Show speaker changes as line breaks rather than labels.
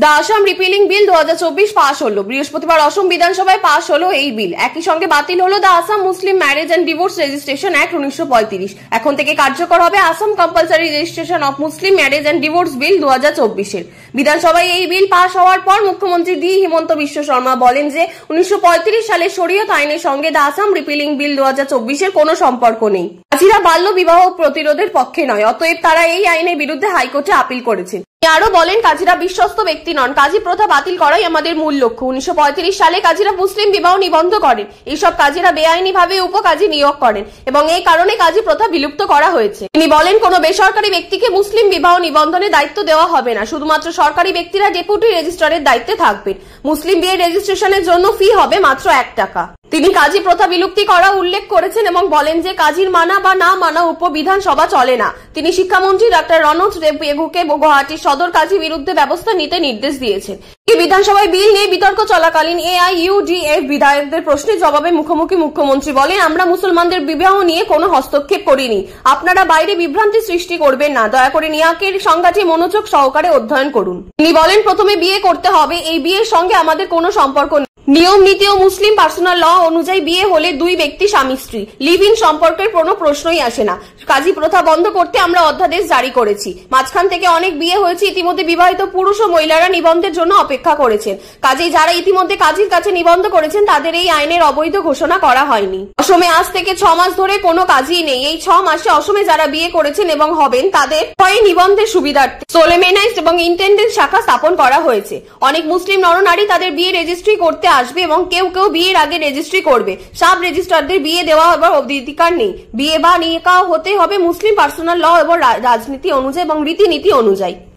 দা Assam repealing বিল দু পাশ হলো বৃহস্পতিবার অসম বিধানসভায় পাশ হলো এই বিল একই সঙ্গে বাতিল হলো the Assam Muslim marriage and divorce registration act উনিশশো এখন থেকে কার্যকর হবে Assam compulsory registration of Muslim marriage and divorce bill দু হাজার চব্বিশের বিধানসভায় এই বিল পাশ হওয়ার পর মুখ্যমন্ত্রী দি হিমন্ত বিশ্ব শর্মা বলেন যে উনিশশো সালে শরীয়ত আইনের সঙ্গে দা আসাম রিপিলিং বিল দু হাজার চব্বিশের কোনো সম্পর্ক নেই আজিরা বাল্য বিবাহ প্রতিরোধের পক্ষে নয় অতএব তারা এই আইনের বিরুদ্ধে হাইকোর্টে আপিল করেছেন আরো বলেন কাজীরা বিশ্বস্ত ব্যক্তি নন কাজী প্রথা বাতিল করাই আমাদের মূল লক্ষ্য উনিশশো সালে কাজীরা মুসলিম বিবাহ নিবন্ধ করেন এইসব কাজীরা বেআইনিভাবে উপকাজী নিয়োগ করেন এবং এই কারণে কাজী প্রথা বিলুপ্ত করা হয়েছে তিনি বলেন কোন বেসরকারি ব্যক্তিকে মুসলিম বিবাহ নিবন্ধনে দায়িত্ব দেওয়া হবে না শুধুমাত্র সরকারি ব্যক্তিরা ডেপুটি রেজিস্ট্রারের দায়িত্বে থাকবেন মুসলিম বিয়ের রেজিস্ট্রেশনের জন্য ফি হবে মাত্র এক টাকা তিনি কাজী প্রথা বিলুপ্তি করা উল্লেখ করেছেন এবং বলেন যে কাজীর মানা বা না মানা উপবিধান সভা চলে না তিনি শিক্ষামন্ত্রী ডাক্তার রনজ পেগুকে গুয়াহাটির সদর কাজী বিরুদ্ধে ব্যবস্থা নিতে নির্দেশ দিয়েছেন বিধানসভায় বিল নিয়ে বিতর্ক চলাকালীন এআইইউডিএফ বিধায়কদের প্রশ্নের জবাবে মুখোমুখি মুখ্যমন্ত্রী বলেন আমরা মুসলমানদের বিবাহ নিয়ে কোনো হস্তক্ষেপ করিনি আপনারা বাইরে বিভ্রান্তি সৃষ্টি করবেন না দয়া করে নিয়াকের সংজ্ঞাটি মনোযোগ সহকারে অধ্যয়ন করুন তিনি বলেন প্রথমে বিয়ে করতে হবে এই বিয়ের সঙ্গে আমাদের কোনো সম্পর্ক নেই নিয়ম নীতি ও মুসলিম পার্সোনাল ল অনুযায়ী বিয়ে হলে দুই ব্যক্তি স্বামী স্ত্রী লিভ ইন সম্পর্কের কোনো প্রশ্নই আসে না কাজী প্রথা বন্ধ করতে আমরা অধ্যাদেশ জারি করেছি মাঝখান থেকে অনেক বিয়ে হয়েছে ইতিমধ্যে বিবাহিত পুরুষ ও মহিলারা নিবন্ধের জন্য অপেক্ষা করেছেন কাজেই যারা ইতিমধ্যে কাজীর কাছে নিবন্ধ করেছেন তাদের এই আইনের অবৈধ ঘোষণা করা হয়নি অসমে আজ থেকে ছ মাস ধরে কোনো কাজই নেই এই ছ মাসে অসমে যারা বিয়ে করেছেন এবং হবেন তাদের হয় নিবন্ধের সুবিধার্থে সোলেমেনাইজ এবং ইন্টেন্ডেন্ট শাখা স্থাপন করা হয়েছে অনেক মুসলিম নরনারী তাদের বিয়ে রেজিস্ট্রি করতে আসবে এবং কেউ কেউ বিয়ের আগে রেজিস্ট্রি করবে সাব রেজিস্ট্রারদের বিয়ে দেওয়া হবার অধিকার নেই বিয়ে বা নিয়ে হতে হবে মুসলিম পার্সোনাল
ল এবং রাজনীতি অনুযায়ী এবং রীতিনীতি অনুযায়ী